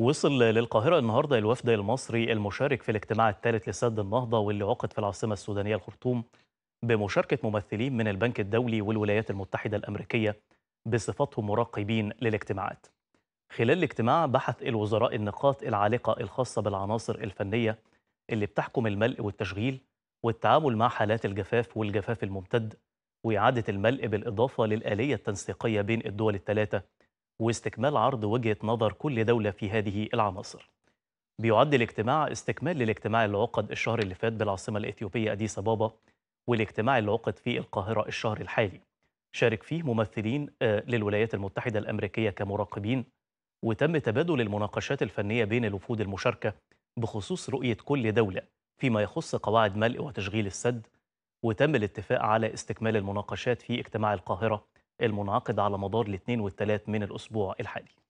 وصل للقاهرة النهاردة الوفد المصري المشارك في الاجتماع الثالث لسد النهضة واللي عقد في العاصمة السودانية الخرطوم بمشاركة ممثلين من البنك الدولي والولايات المتحدة الأمريكية بصفتهم مراقبين للاجتماعات خلال الاجتماع بحث الوزراء النقاط العالقة الخاصة بالعناصر الفنية اللي بتحكم الملء والتشغيل والتعامل مع حالات الجفاف والجفاف الممتد وإعادة الملء بالإضافة للآلية التنسيقية بين الدول الثلاثة واستكمال عرض وجهة نظر كل دولة في هذه العناصر بيعد الاجتماع استكمال للاجتماع اللي عقد الشهر اللي فات بالعاصمة الإثيوبية أديس أبابا والاجتماع اللي عقد في القاهرة الشهر الحالي شارك فيه ممثلين آه، للولايات المتحدة الأمريكية كمراقبين وتم تبادل المناقشات الفنية بين الوفود المشاركة بخصوص رؤية كل دولة فيما يخص قواعد ملء وتشغيل السد وتم الاتفاق على استكمال المناقشات في اجتماع القاهرة المنعقد على مدار الاثنين والثلاث من الأسبوع الحالي